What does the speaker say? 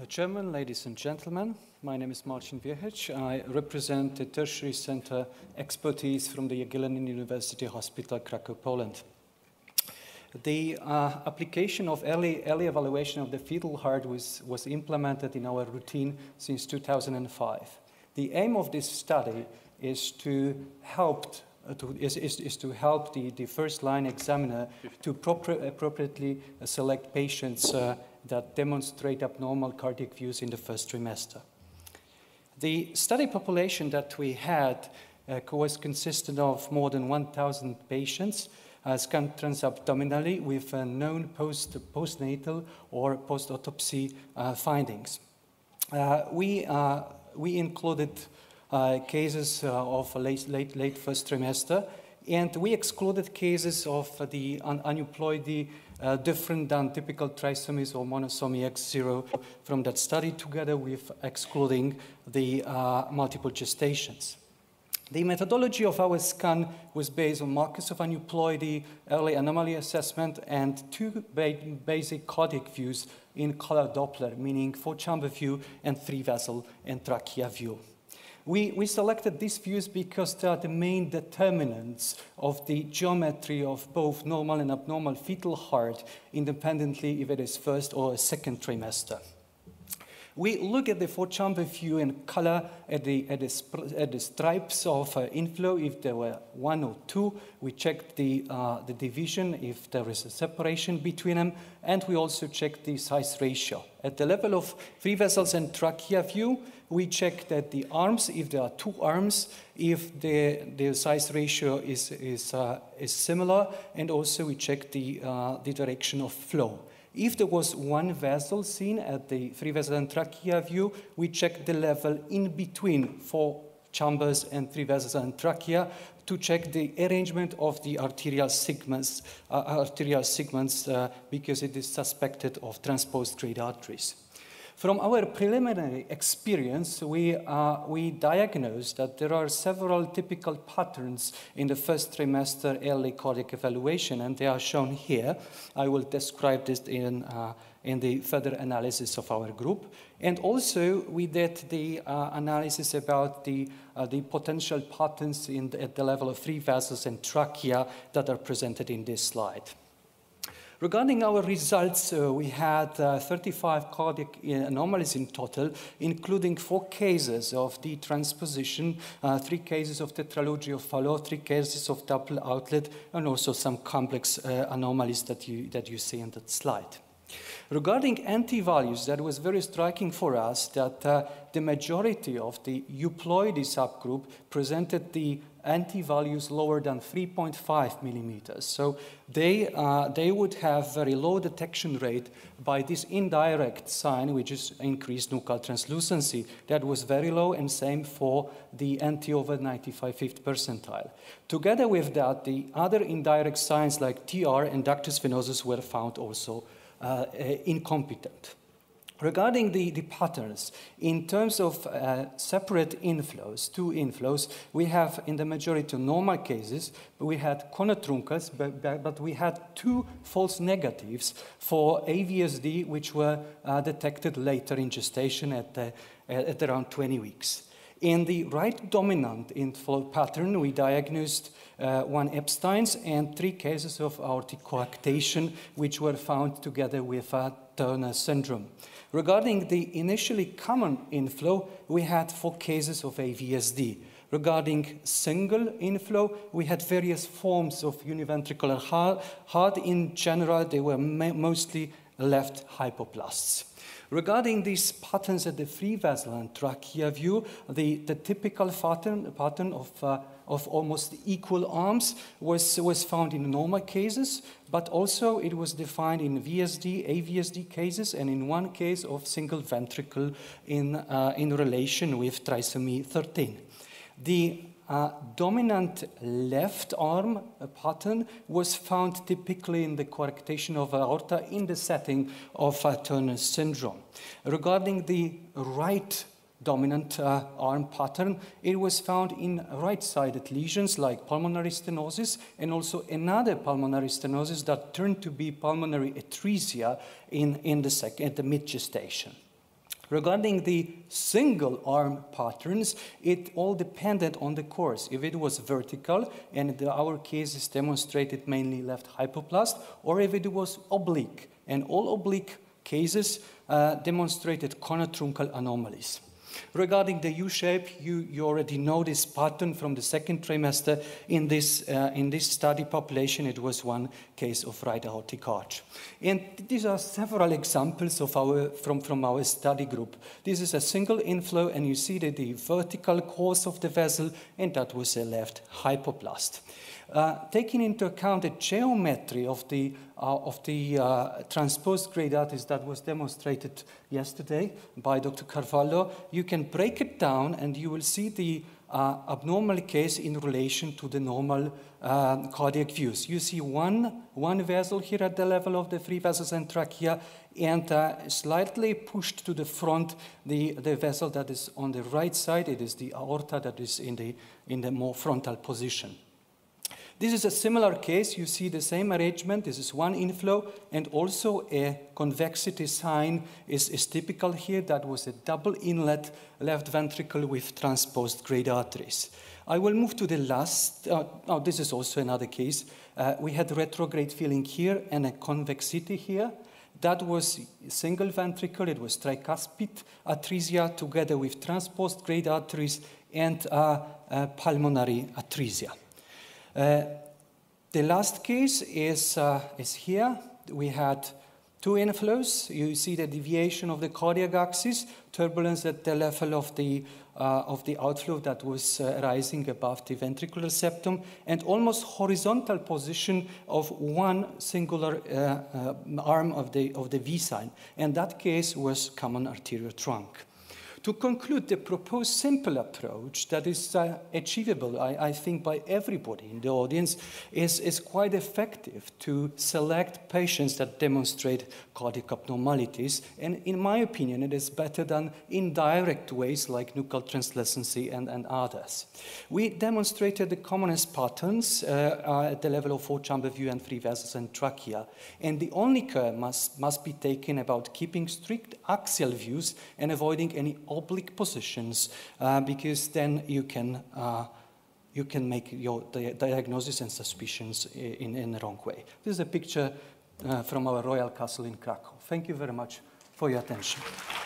Uh, Chairman, ladies and gentlemen, my name is Martin Wierchich. I represent the tertiary center expertise from the Jagiellonian University Hospital, Krakow, Poland. The uh, application of early, early evaluation of the fetal heart was, was implemented in our routine since 2005. The aim of this study is to help uh, to, is, is, is, to help the, the first line examiner to proper, appropriately uh, select patients uh, that demonstrate abnormal cardiac views in the first trimester. The study population that we had uh, was consisted of more than 1,000 patients uh, scanned transabdominally with uh, known post postnatal or post autopsy uh, findings. Uh, we, uh, we included uh, cases of late, late, late first trimester, and we excluded cases of the un unemployed uh, different than typical trisomies or monosomy X0 from that study together with excluding the uh, multiple gestations. The methodology of our scan was based on markers of aneuploidy, early anomaly assessment, and two ba basic cardiac views in color Doppler, meaning four chamber view and three vessel and trachea view. We, we selected these views because they are the main determinants of the geometry of both normal and abnormal fetal heart, independently if it is first or second trimester. We look at the four-chamber view and color at the, at the, at the stripes of uh, inflow, if there were one or two. We check the, uh, the division, if there is a separation between them, and we also check the size ratio. At the level of free vessels and trachea view, we check that the arms, if there are two arms, if the, the size ratio is, is, uh, is similar, and also we check the, uh, the direction of flow. If there was one vessel seen at the three vessel and trachea view, we check the level in between four chambers and three vessels and trachea to check the arrangement of the arterial segments, uh, arterial segments uh, because it is suspected of transposed great arteries. From our preliminary experience, we, uh, we diagnosed that there are several typical patterns in the first trimester early cardiac evaluation, and they are shown here. I will describe this in, uh, in the further analysis of our group. And also, we did the uh, analysis about the, uh, the potential patterns the, at the level of three vessels and trachea that are presented in this slide. Regarding our results, uh, we had uh, 35 cardiac uh, anomalies in total, including four cases of detransposition, uh, three cases of tetralogy of Fallot, three cases of double outlet, and also some complex uh, anomalies that you, that you see in that slide. Regarding anti-values, that was very striking for us that uh, the majority of the euploidy subgroup presented the anti-values lower than 3.5 millimeters. So they, uh, they would have very low detection rate by this indirect sign, which is increased nuchal translucency. That was very low, and same for the anti-over 95th percentile. Together with that, the other indirect signs like TR and ductus venosus were found also uh, uh, incompetent. Regarding the, the, patterns, in terms of uh, separate inflows, two inflows, we have in the majority normal cases, we had conotrunkas, but, but, we had two false negatives for AVSD, which were uh, detected later in gestation at, uh, at around 20 weeks. In the right dominant inflow pattern, we diagnosed uh, one Epstein's and three cases of aortic coarctation, which were found together with a uh, Turner syndrome. Regarding the initially common inflow, we had four cases of AVSD. Regarding single inflow, we had various forms of univentricular heart in general, they were mostly left hypoplasts. Regarding these patterns at the free vessel and trachea view, the, the typical pattern, pattern of, uh, of almost equal arms was, was found in normal cases, but also it was defined in VSD, AVSD cases, and in one case of single ventricle in, uh, in relation with trisomy 13. The uh, dominant left arm pattern was found typically in the coarctation of aorta in the setting of uh, Turner syndrome. Regarding the right dominant uh, arm pattern, it was found in right-sided lesions like pulmonary stenosis and also another pulmonary stenosis that turned to be pulmonary atresia in, in the, sec- the mid-gestation. Regarding the single arm patterns, it all depended on the course. If it was vertical, and our cases demonstrated mainly left hypoplast, or if it was oblique, and all oblique cases uh, demonstrated conotruncal anomalies. Regarding the U-shape, you, you already know this pattern from the second trimester. In this, uh, in this study population, it was one case of right aortic arch. And these are several examples of our, from, from our study group. This is a single inflow, and you see that the vertical course of the vessel, and that was a left hypoplast. Uh, taking into account the geometry of the uh, of the uh, transposed gray arteries that was demonstrated yesterday by Dr. Carvalho, you can break it down and you will see the uh, abnormal case in relation to the normal um, cardiac views. You see one, one vessel here at the level of the free vessels and trachea and uh, slightly pushed to the front the, the vessel that is on the right side. It is the aorta that is in the, in the more frontal position. This is a similar case. You see the same arrangement. This is one inflow, and also a convexity sign is, is typical here. That was a double inlet left ventricle with transposed great arteries. I will move to the last. Uh, oh, this is also another case. Uh, we had retrograde filling here and a convexity here. That was single ventricle. It was tricuspid atresia together with transposed great arteries and uh, pulmonary atresia. Uh, the last case is, uh, is here. We had two inflows. You see the deviation of the cardiac axis, turbulence at the level of the, uh, of the outflow that was uh, rising above the ventricular septum, and almost horizontal position of one singular uh, uh arm of the, of the V sign. And that case was common arterial trunk. To conclude, the proposed simple approach that is uh, achievable, I, I, think, by everybody in the audience is, is quite effective to select patients that demonstrate cardiac abnormalities. And in my opinion, it is better than indirect ways like nuchal translucency and, and others. We demonstrated the commonest patterns uh, uh at the level of four chamber view and three vessels and trachea. And the only care must, must be taken about keeping strict axial views and avoiding any public positions uh, because then you can uh, you can make your di diagnosis and suspicions in, in the wrong way. This is a picture uh, from our royal castle in Krakow. Thank you very much for your attention.